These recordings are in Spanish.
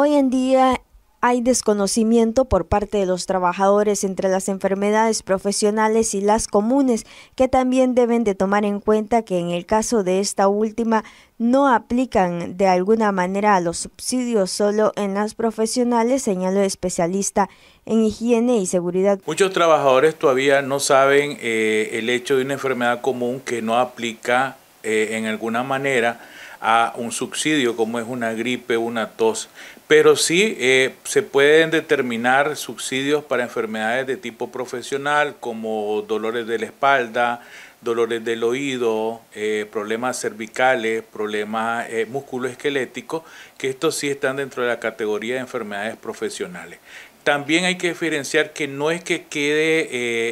Hoy en día hay desconocimiento por parte de los trabajadores entre las enfermedades profesionales y las comunes, que también deben de tomar en cuenta que en el caso de esta última no aplican de alguna manera a los subsidios solo en las profesionales, señaló el especialista en higiene y seguridad. Muchos trabajadores todavía no saben eh, el hecho de una enfermedad común que no aplica eh, en alguna manera a un subsidio como es una gripe, una tos. Pero sí eh, se pueden determinar subsidios para enfermedades de tipo profesional como dolores de la espalda, dolores del oído, eh, problemas cervicales, problemas eh, musculoesqueléticos, que estos sí están dentro de la categoría de enfermedades profesionales. También hay que diferenciar que no es que quede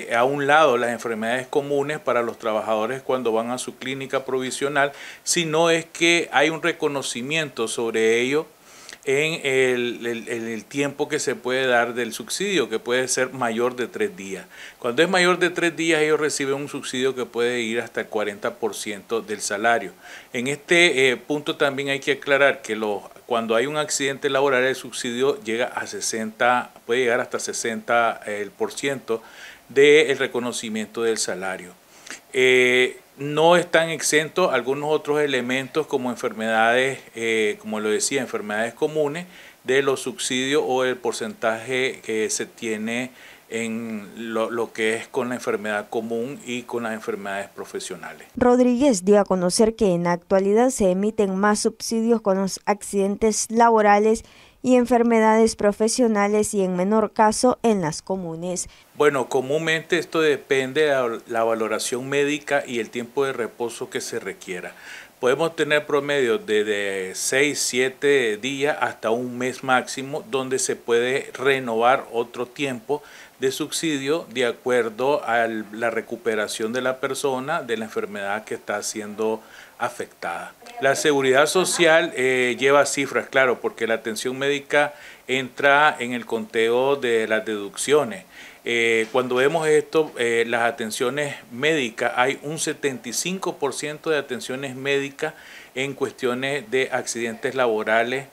eh, a un lado las enfermedades comunes para los trabajadores cuando van a su clínica provisional, sino es que hay un reconocimiento sobre ello en el, tiempo que se puede dar del subsidio, que puede ser mayor de tres días. Cuando es mayor de tres días, ellos reciben un subsidio que puede ir hasta el 40% del salario. En este eh, punto también hay que aclarar que cuando hay un accidente laboral, el subsidio llega a 60, puede llegar hasta 60% eh, el por del reconocimiento del salario. Eh, no están exentos algunos otros elementos como enfermedades, eh, como lo decía, enfermedades comunes de los subsidios o el porcentaje que se tiene en lo, que es con la enfermedad común y con las enfermedades profesionales. Rodríguez dio a conocer que en la actualidad se emiten más subsidios con los accidentes laborales y enfermedades profesionales y en menor caso en las comunes. Bueno, comúnmente esto depende de la valoración médica y el tiempo de reposo que se requiera. Podemos tener promedios de 6, 7 días hasta un mes máximo donde se puede renovar otro tiempo de subsidio de acuerdo a la recuperación de la persona de la enfermedad que está siendo afectada. La seguridad social eh, lleva cifras, claro, porque la atención médica entra en el conteo de las deducciones. Eh, cuando vemos esto, eh, las atenciones médicas, hay un 75% de atenciones médicas en cuestiones de accidentes laborales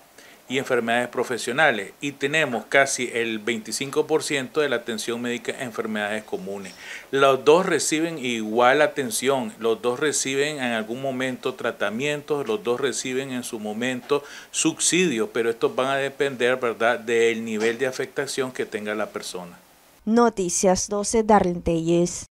y enfermedades profesionales y tenemos casi el 25% de la atención médica en enfermedades comunes. Los dos reciben igual atención, los dos reciben en algún momento tratamientos, los dos reciben en su momento subsidios, pero estos van a depender, ¿verdad?, del nivel de afectación que tenga la persona. Noticias 12 Darlene